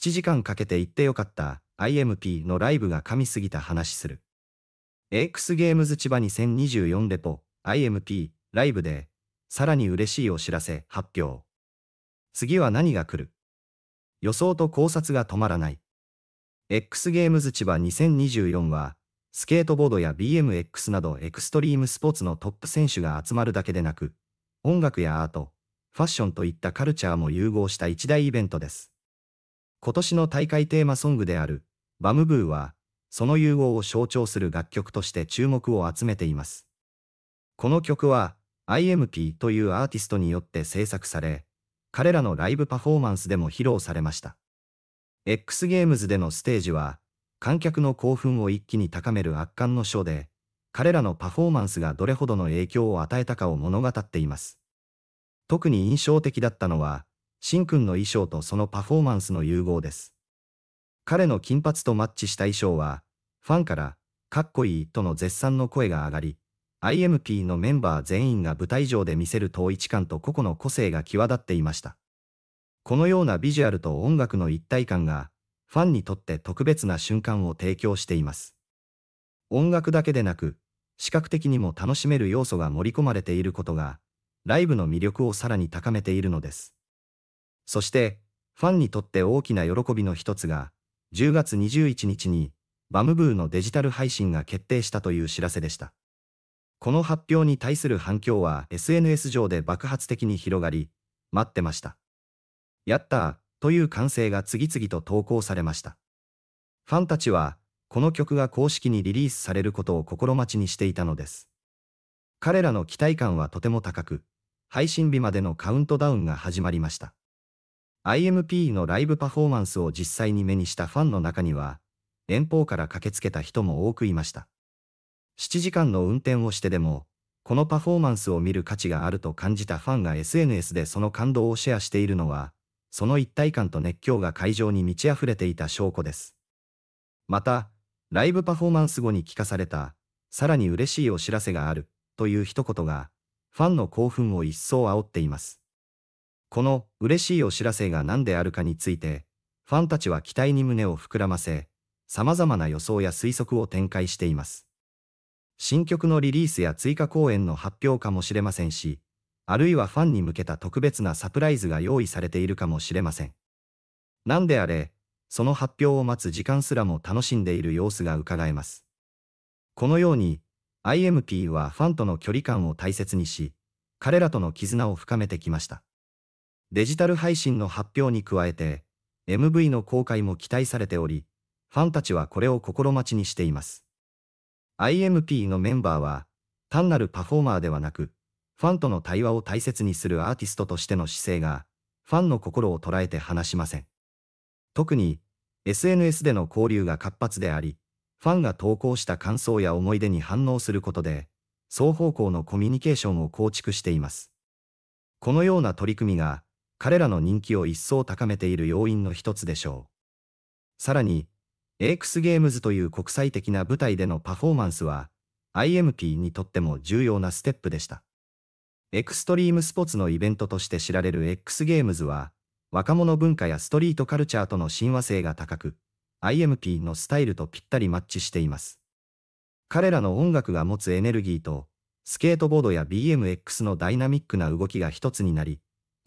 7時間かけて行ってよかった IMP のライブが噛みすぎた話する。x ゲームズ千葉2024レポ IMP ライブでさらに嬉しいお知らせ発表。次は何が来る予想と考察が止まらない。X ゲームズ千葉2024はスケートボードや BMX などエクストリームスポーツのトップ選手が集まるだけでなく音楽やアート、ファッションといったカルチャーも融合した一大イベントです。今年の大会テーマソングである、バムブーは、その融合を象徴する楽曲として注目を集めています。この曲は、IMP というアーティストによって制作され、彼らのライブパフォーマンスでも披露されました。X ゲームズでのステージは、観客の興奮を一気に高める圧巻のショーで、彼らのパフォーマンスがどれほどの影響を与えたかを物語っています。特に印象的だったのは、シンくんの衣装とそのパフォーマンスの融合です。彼の金髪とマッチした衣装は、ファンから、かっこいいとの絶賛の声が上がり、IMP のメンバー全員が舞台上で見せる統一感と個々の個性が際立っていました。このようなビジュアルと音楽の一体感が、ファンにとって特別な瞬間を提供しています。音楽だけでなく、視覚的にも楽しめる要素が盛り込まれていることが、ライブの魅力をさらに高めているのです。そして、ファンにとって大きな喜びの一つが、10月21日に、バムブーのデジタル配信が決定したという知らせでした。この発表に対する反響は SNS 上で爆発的に広がり、待ってました。やったという歓声が次々と投稿されました。ファンたちは、この曲が公式にリリースされることを心待ちにしていたのです。彼らの期待感はとても高く、配信日までのカウントダウンが始まりました。IMP のライブパフォーマンスを実際に目にしたファンの中には、遠方から駆けつけた人も多くいました。7時間の運転をしてでも、このパフォーマンスを見る価値があると感じたファンが SNS でその感動をシェアしているのは、その一体感と熱狂が会場に満ち溢れていた証拠です。また、ライブパフォーマンス後に聞かされた、さらに嬉しいお知らせがある、という一言が、ファンの興奮を一層煽っています。この嬉しいお知らせが何であるかについて、ファンたちは期待に胸を膨らませ、様々な予想や推測を展開しています。新曲のリリースや追加公演の発表かもしれませんし、あるいはファンに向けた特別なサプライズが用意されているかもしれません。なんであれ、その発表を待つ時間すらも楽しんでいる様子が伺えます。このように、IMP はファンとの距離感を大切にし、彼らとの絆を深めてきました。デジタル配信の発表に加えて、MV の公開も期待されており、ファンたちはこれを心待ちにしています。IMP のメンバーは、単なるパフォーマーではなく、ファンとの対話を大切にするアーティストとしての姿勢が、ファンの心を捉えて離しません。特に、SNS での交流が活発であり、ファンが投稿した感想や思い出に反応することで、双方向のコミュニケーションを構築しています。このような取り組みが、彼らの人気を一層高めている要因の一つでしょう。さらに、ク x ゲームズという国際的な舞台でのパフォーマンスは、IMP にとっても重要なステップでした。エクストリームスポーツのイベントとして知られる X ゲームズは、若者文化やストリートカルチャーとの親和性が高く、IMP のスタイルとぴったりマッチしています。彼らの音楽が持つエネルギーと、スケートボードや BMX のダイナミックな動きが一つになり、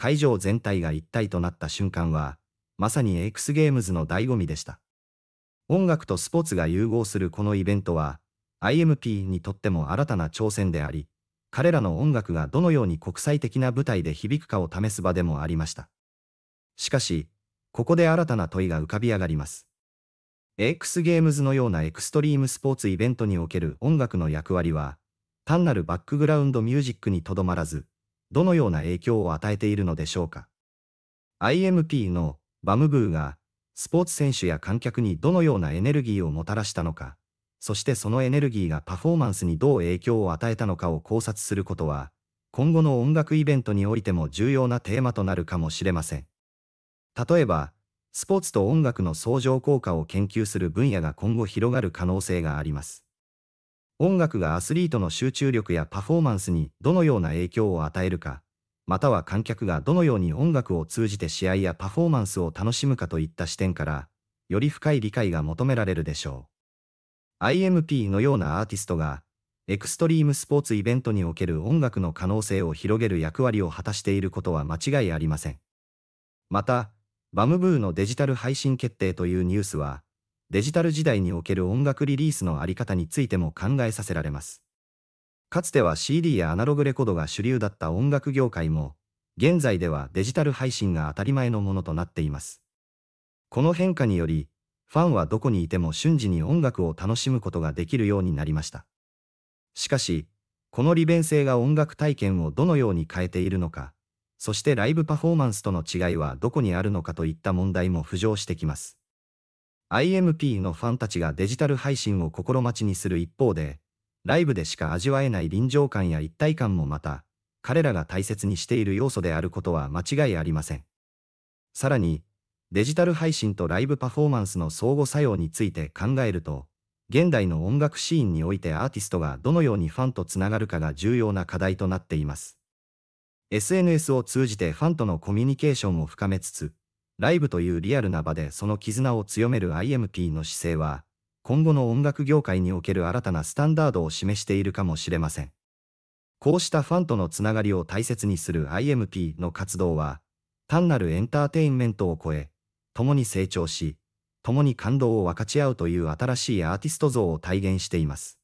会場全体が一体となった瞬間は、まさに X ゲームズの醍醐味でした。音楽とスポーツが融合するこのイベントは、IMP にとっても新たな挑戦であり、彼らの音楽がどのように国際的な舞台で響くかを試す場でもありました。しかし、ここで新たな問いが浮かび上がります。X ゲームズのようなエクストリームスポーツイベントにおける音楽の役割は、単なるバックグラウンドミュージックにとどまらず、どのような影響を与えているのでしょうか ?IMP のバムブーがスポーツ選手や観客にどのようなエネルギーをもたらしたのか、そしてそのエネルギーがパフォーマンスにどう影響を与えたのかを考察することは、今後の音楽イベントにおいても重要なテーマとなるかもしれません。例えば、スポーツと音楽の相乗効果を研究する分野が今後広がる可能性があります。音楽がアスリートの集中力やパフォーマンスにどのような影響を与えるか、または観客がどのように音楽を通じて試合やパフォーマンスを楽しむかといった視点から、より深い理解が求められるでしょう。IMP のようなアーティストが、エクストリームスポーツイベントにおける音楽の可能性を広げる役割を果たしていることは間違いありません。また、バムブーのデジタル配信決定というニュースは、デジタル時代における音楽リリースの在り方についても考えさせられます。かつては CD やアナログレコードが主流だった音楽業界も、現在ではデジタル配信が当たり前のものとなっています。この変化により、ファンはどこにいても瞬時に音楽を楽しむことができるようになりました。しかし、この利便性が音楽体験をどのように変えているのか、そしてライブパフォーマンスとの違いはどこにあるのかといった問題も浮上してきます。IMP のファンたちがデジタル配信を心待ちにする一方で、ライブでしか味わえない臨場感や一体感もまた、彼らが大切にしている要素であることは間違いありません。さらに、デジタル配信とライブパフォーマンスの相互作用について考えると、現代の音楽シーンにおいてアーティストがどのようにファンとつながるかが重要な課題となっています。SNS を通じてファンとのコミュニケーションを深めつつ、ライブというリアルな場でその絆を強める IMP の姿勢は、今後の音楽業界における新たなスタンダードを示しているかもしれません。こうしたファンとのつながりを大切にする IMP の活動は、単なるエンターテインメントを超え、共に成長し、共に感動を分かち合うという新しいアーティスト像を体現しています。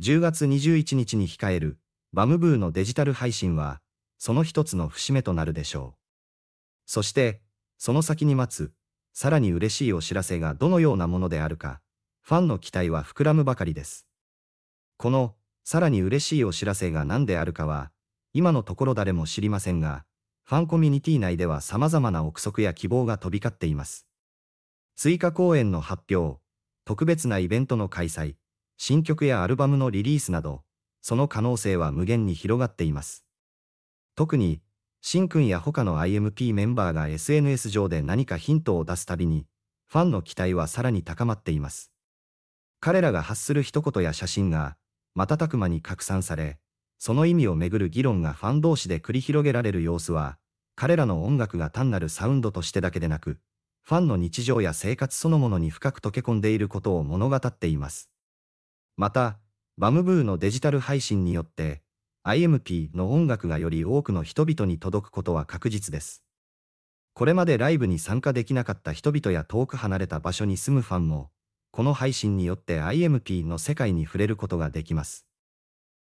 10月21日に控える、バムブーのデジタル配信は、その一つの節目となるでしょう。そして、その先に待つ、さらに嬉しいお知らせがどのようなものであるか、ファンの期待は膨らむばかりです。この、さらに嬉しいお知らせが何であるかは、今のところ誰も知りませんが、ファンコミュニティ内では様々な憶測や希望が飛び交っています。追加公演の発表、特別なイベントの開催、新曲やアルバムのリリースなど、その可能性は無限に広がっています。特に、シンくんや他の IMP メンバーが SNS 上で何かヒントを出すたびに、ファンの期待はさらに高まっています。彼らが発する一言や写真が、瞬く間に拡散され、その意味をめぐる議論がファン同士で繰り広げられる様子は、彼らの音楽が単なるサウンドとしてだけでなく、ファンの日常や生活そのものに深く溶け込んでいることを物語っています。また、バムブーのデジタル配信によって、IMP の音楽がより多くの人々に届くことは確実です。これまでライブに参加できなかった人々や遠く離れた場所に住むファンも、この配信によって IMP の世界に触れることができます。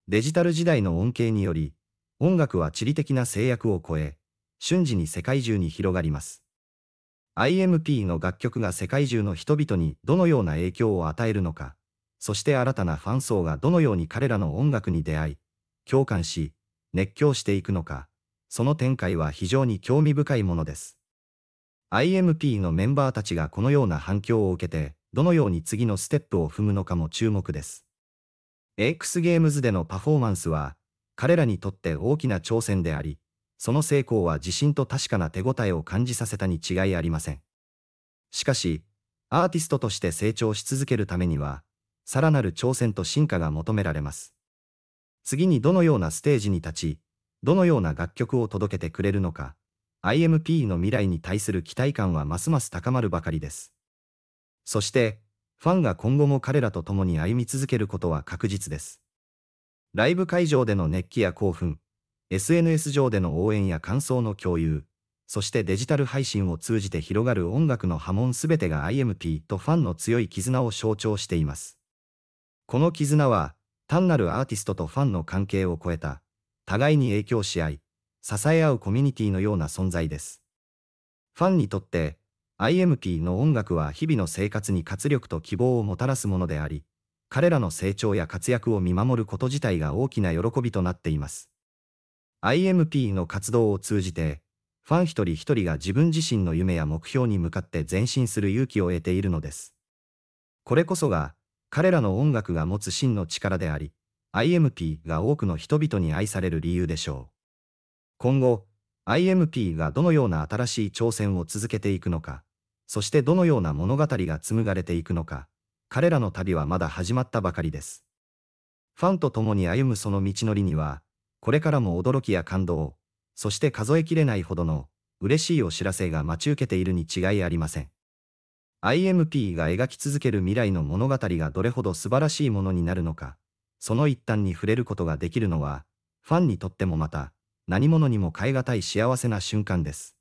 デジタル時代の恩恵により、音楽は地理的な制約を超え、瞬時に世界中に広がります。IMP の楽曲が世界中の人々にどのような影響を与えるのか、そして新たなファン層がどのように彼らの音楽に出会い、共感し、熱狂していくのか、その展開は非常に興味深いものです。IMP のメンバーたちがこのような反響を受けて、どのように次のステップを踏むのかも注目です。x x ゲームズでのパフォーマンスは、彼らにとって大きな挑戦であり、その成功は自信と確かな手応えを感じさせたに違いありません。しかし、アーティストとして成長し続けるためには、さらなる挑戦と進化が求められます。次にどのようなステージに立ち、どのような楽曲を届けてくれるのか、IMP の未来に対する期待感はますます高まるばかりです。そして、ファンが今後も彼らと共に歩み続けることは確実です。ライブ会場での熱気や興奮、SNS 上での応援や感想の共有、そしてデジタル配信を通じて広がる音楽の波紋すべてが IMP とファンの強い絆を象徴しています。この絆は、単なるアーティストとファンの関係を超えた、互いに影響し合い、支え合うコミュニティのような存在です。ファンにとって、IMP の音楽は日々の生活に活力と希望をもたらすものであり、彼らの成長や活躍を見守ること自体が大きな喜びとなっています。IMP の活動を通じて、ファン一人一人が自分自身の夢や目標に向かって前進する勇気を得ているのです。これこそが、彼らの音楽が持つ真の力であり、IMP が多くの人々に愛される理由でしょう。今後、IMP がどのような新しい挑戦を続けていくのか、そしてどのような物語が紡がれていくのか、彼らの旅はまだ始まったばかりです。ファンと共に歩むその道のりには、これからも驚きや感動、そして数えきれないほどの嬉しいお知らせが待ち受けているに違いありません。IMP が描き続ける未来の物語がどれほど素晴らしいものになるのか、その一端に触れることができるのは、ファンにとってもまた、何者にも代え難い幸せな瞬間です。